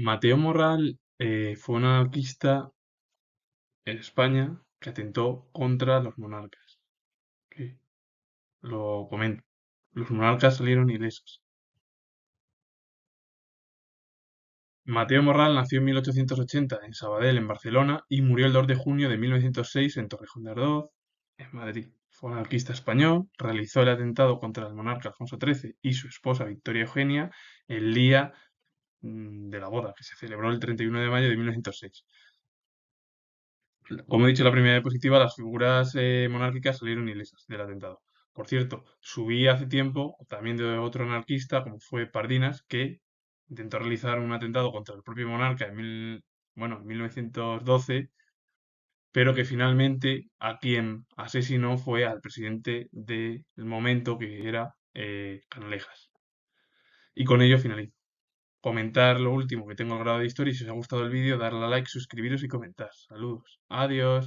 Mateo Morral eh, fue un anarquista en España que atentó contra los monarcas. Lo comento. Los monarcas salieron ilesos. Mateo Morral nació en 1880 en Sabadell, en Barcelona, y murió el 2 de junio de 1906 en Torrejón de Ardoz, en Madrid. Fue un anarquista español, realizó el atentado contra el monarca Alfonso XIII y su esposa Victoria Eugenia el día Mm, de la boda, que se celebró el 31 de mayo de 1906. Como he dicho, en la primera diapositiva, las figuras eh, monárquicas salieron ilesas del atentado. Por cierto, subí hace tiempo, también de otro anarquista, como fue Pardinas, que intentó realizar un atentado contra el propio monarca en, bueno, 1912, pero que finalmente a quien asesinó fue al presidente del momento, que era eh, Canalejas. Y con ello finalizo comentar lo último que tengo grado de historia y si os ha gustado el vídeo, darle a like, suscribiros y comentar. Saludos. Adiós.